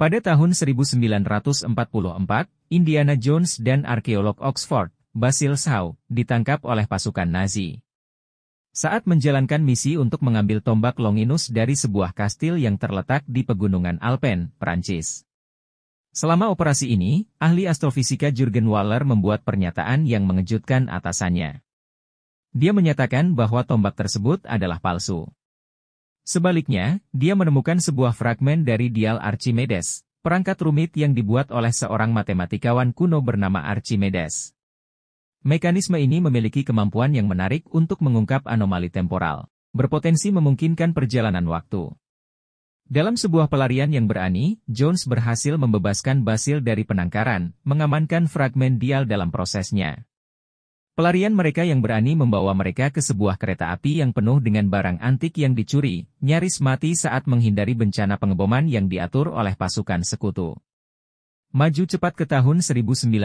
Pada tahun 1944, Indiana Jones dan arkeolog Oxford, Basil Shaw, ditangkap oleh pasukan Nazi. Saat menjalankan misi untuk mengambil tombak Longinus dari sebuah kastil yang terletak di pegunungan Alpen, Prancis. Selama operasi ini, ahli astrofisika Jürgen Waller membuat pernyataan yang mengejutkan atasannya. Dia menyatakan bahwa tombak tersebut adalah palsu. Sebaliknya, dia menemukan sebuah fragmen dari dial Archimedes, perangkat rumit yang dibuat oleh seorang matematikawan kuno bernama Archimedes. Mekanisme ini memiliki kemampuan yang menarik untuk mengungkap anomali temporal, berpotensi memungkinkan perjalanan waktu. Dalam sebuah pelarian yang berani, Jones berhasil membebaskan Basil dari penangkaran, mengamankan fragmen dial dalam prosesnya. Pelarian mereka yang berani membawa mereka ke sebuah kereta api yang penuh dengan barang antik yang dicuri, nyaris mati saat menghindari bencana pengeboman yang diatur oleh pasukan sekutu. Maju cepat ke tahun 1969,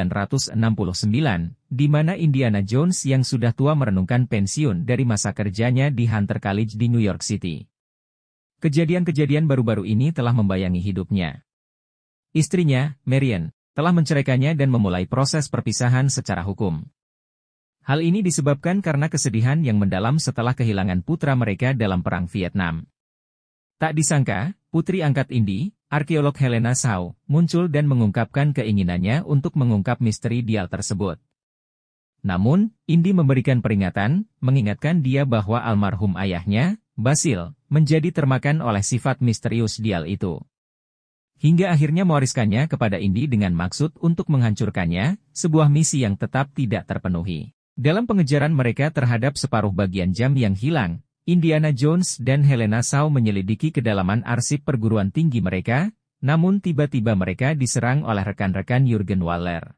di mana Indiana Jones yang sudah tua merenungkan pensiun dari masa kerjanya di Hunter College di New York City. Kejadian-kejadian baru-baru ini telah membayangi hidupnya. Istrinya, Marian, telah menceraikannya dan memulai proses perpisahan secara hukum. Hal ini disebabkan karena kesedihan yang mendalam setelah kehilangan putra mereka dalam Perang Vietnam. Tak disangka, putri angkat Indi, arkeolog Helena Sau, muncul dan mengungkapkan keinginannya untuk mengungkap misteri dial tersebut. Namun, Indi memberikan peringatan, mengingatkan dia bahwa almarhum ayahnya, Basil, menjadi termakan oleh sifat misterius dial itu. Hingga akhirnya mewariskannya kepada Indi dengan maksud untuk menghancurkannya, sebuah misi yang tetap tidak terpenuhi. Dalam pengejaran mereka terhadap separuh bagian jam yang hilang, Indiana Jones dan Helena Shaw menyelidiki kedalaman arsip perguruan tinggi mereka, namun tiba-tiba mereka diserang oleh rekan-rekan Jürgen Waller.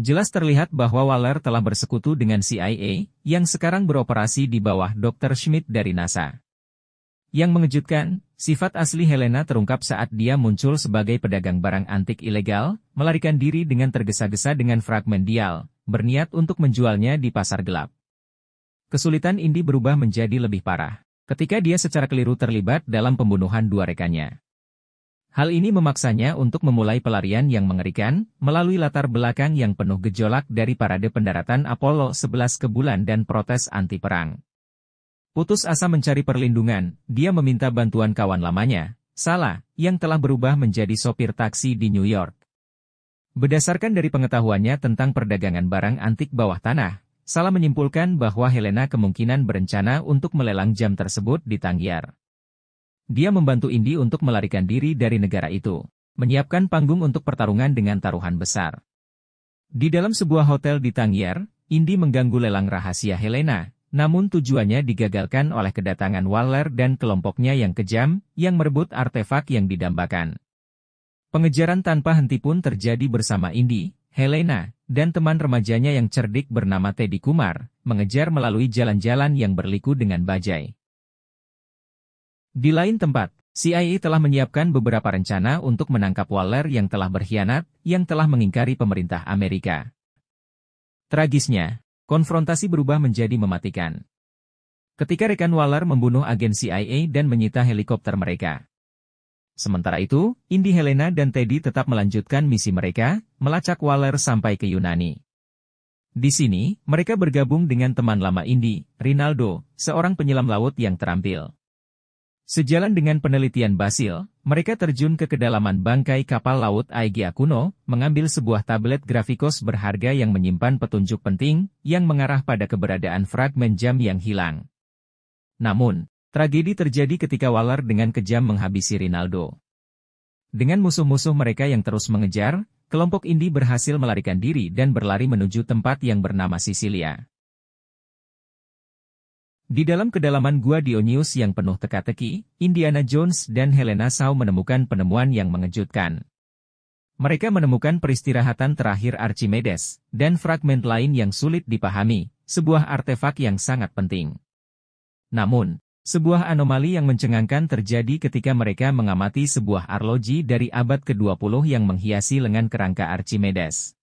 Jelas terlihat bahwa Waller telah bersekutu dengan CIA, yang sekarang beroperasi di bawah Dr. Schmidt dari NASA. Yang mengejutkan, sifat asli Helena terungkap saat dia muncul sebagai pedagang barang antik ilegal, melarikan diri dengan tergesa-gesa dengan fragmen dial, berniat untuk menjualnya di pasar gelap. Kesulitan Indi berubah menjadi lebih parah ketika dia secara keliru terlibat dalam pembunuhan dua rekannya. Hal ini memaksanya untuk memulai pelarian yang mengerikan melalui latar belakang yang penuh gejolak dari parade pendaratan Apollo 11 ke bulan dan protes anti perang. Putus asa mencari perlindungan, dia meminta bantuan kawan lamanya, Salah, yang telah berubah menjadi sopir taksi di New York. Berdasarkan dari pengetahuannya tentang perdagangan barang antik bawah tanah, Salah menyimpulkan bahwa Helena kemungkinan berencana untuk melelang jam tersebut di Tanggiar. Dia membantu Indi untuk melarikan diri dari negara itu, menyiapkan panggung untuk pertarungan dengan taruhan besar. Di dalam sebuah hotel di Tanggiar, Indi mengganggu lelang rahasia Helena, namun tujuannya digagalkan oleh kedatangan Waller dan kelompoknya yang kejam, yang merebut artefak yang didambakan. Pengejaran tanpa henti pun terjadi bersama Indi, Helena, dan teman remajanya yang cerdik bernama Teddy Kumar, mengejar melalui jalan-jalan yang berliku dengan bajai. Di lain tempat, CIA telah menyiapkan beberapa rencana untuk menangkap Waller yang telah berkhianat, yang telah mengingkari pemerintah Amerika. Tragisnya, konfrontasi berubah menjadi mematikan. Ketika rekan Waller membunuh agen CIA dan menyita helikopter mereka, Sementara itu, Indi Helena dan Teddy tetap melanjutkan misi mereka, melacak Waller sampai ke Yunani. Di sini, mereka bergabung dengan teman lama Indi, Rinaldo, seorang penyelam laut yang terampil. Sejalan dengan penelitian Basil, mereka terjun ke kedalaman bangkai kapal laut Aegea kuno, mengambil sebuah tablet grafikos berharga yang menyimpan petunjuk penting, yang mengarah pada keberadaan fragmen jam yang hilang. Namun, Tragedi terjadi ketika Waller dengan kejam menghabisi Rinaldo. Dengan musuh-musuh mereka yang terus mengejar, kelompok Indi berhasil melarikan diri dan berlari menuju tempat yang bernama Sicilia. Di dalam kedalaman gua Dionysus yang penuh teka-teki, Indiana Jones dan Helena Shaw menemukan penemuan yang mengejutkan. Mereka menemukan peristirahatan terakhir Archimedes, dan fragment lain yang sulit dipahami, sebuah artefak yang sangat penting. Namun, sebuah anomali yang mencengangkan terjadi ketika mereka mengamati sebuah arloji dari abad ke-20 yang menghiasi lengan kerangka Archimedes.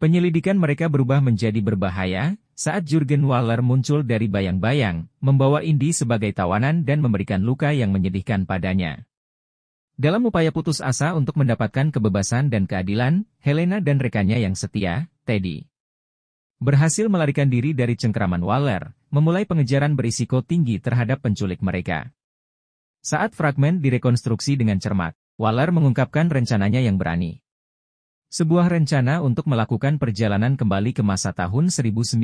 Penyelidikan mereka berubah menjadi berbahaya saat Jürgen Waller muncul dari bayang-bayang, membawa Indi sebagai tawanan dan memberikan luka yang menyedihkan padanya. Dalam upaya putus asa untuk mendapatkan kebebasan dan keadilan, Helena dan rekannya yang setia, Teddy, berhasil melarikan diri dari cengkeraman Waller, memulai pengejaran berisiko tinggi terhadap penculik mereka. Saat fragmen direkonstruksi dengan cermat, Waller mengungkapkan rencananya yang berani. Sebuah rencana untuk melakukan perjalanan kembali ke masa tahun 1939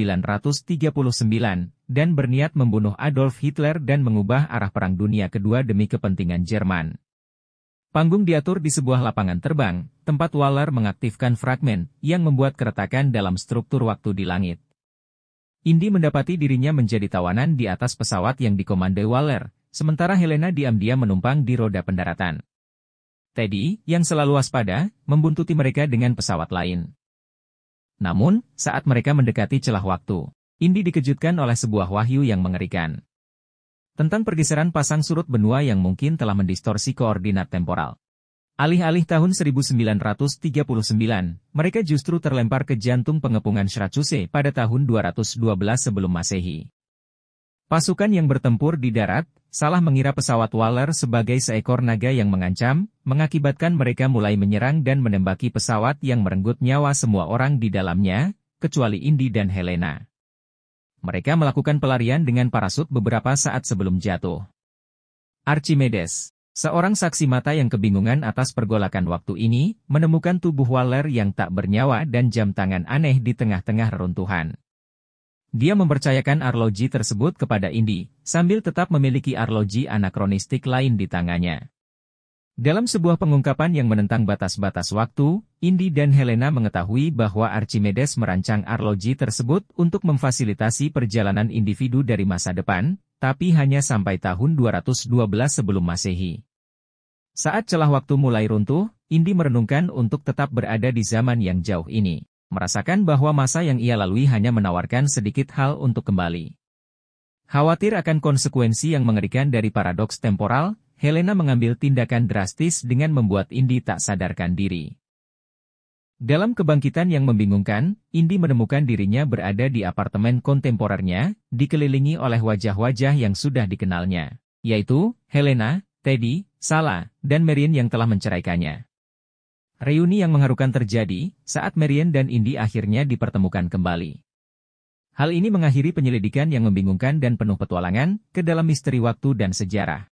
dan berniat membunuh Adolf Hitler dan mengubah arah Perang Dunia Kedua demi kepentingan Jerman. Panggung diatur di sebuah lapangan terbang, tempat Waller mengaktifkan fragmen yang membuat keretakan dalam struktur waktu di langit. Indi mendapati dirinya menjadi tawanan di atas pesawat yang dikomandoi Waller, sementara Helena diam-diam menumpang di roda pendaratan. Teddy, yang selalu waspada, membuntuti mereka dengan pesawat lain. Namun, saat mereka mendekati celah waktu, Indi dikejutkan oleh sebuah wahyu yang mengerikan. Tentang pergeseran pasang surut benua yang mungkin telah mendistorsi koordinat temporal. Alih-alih tahun 1939, mereka justru terlempar ke jantung pengepungan Shrachuse pada tahun 212 sebelum masehi. Pasukan yang bertempur di darat, salah mengira pesawat Waller sebagai seekor naga yang mengancam, mengakibatkan mereka mulai menyerang dan menembaki pesawat yang merenggut nyawa semua orang di dalamnya, kecuali Indi dan Helena. Mereka melakukan pelarian dengan parasut beberapa saat sebelum jatuh. Archimedes Seorang saksi mata yang kebingungan atas pergolakan waktu ini, menemukan tubuh Waller yang tak bernyawa dan jam tangan aneh di tengah-tengah reruntuhan. Dia mempercayakan arloji tersebut kepada Indi, sambil tetap memiliki arloji anakronistik lain di tangannya. Dalam sebuah pengungkapan yang menentang batas-batas waktu, Indi dan Helena mengetahui bahwa Archimedes merancang arloji tersebut untuk memfasilitasi perjalanan individu dari masa depan, tapi hanya sampai tahun 212 sebelum Masehi. Saat celah waktu mulai runtuh, Indi merenungkan untuk tetap berada di zaman yang jauh ini, merasakan bahwa masa yang ia lalui hanya menawarkan sedikit hal untuk kembali. Khawatir akan konsekuensi yang mengerikan dari paradoks temporal, Helena mengambil tindakan drastis dengan membuat Indi tak sadarkan diri. Dalam kebangkitan yang membingungkan, Indi menemukan dirinya berada di apartemen kontemporernya, dikelilingi oleh wajah-wajah yang sudah dikenalnya, yaitu Helena, Teddy, Sala, dan Marian yang telah menceraikannya. Reuni yang mengharukan terjadi saat Marian dan Indi akhirnya dipertemukan kembali. Hal ini mengakhiri penyelidikan yang membingungkan dan penuh petualangan ke dalam misteri waktu dan sejarah.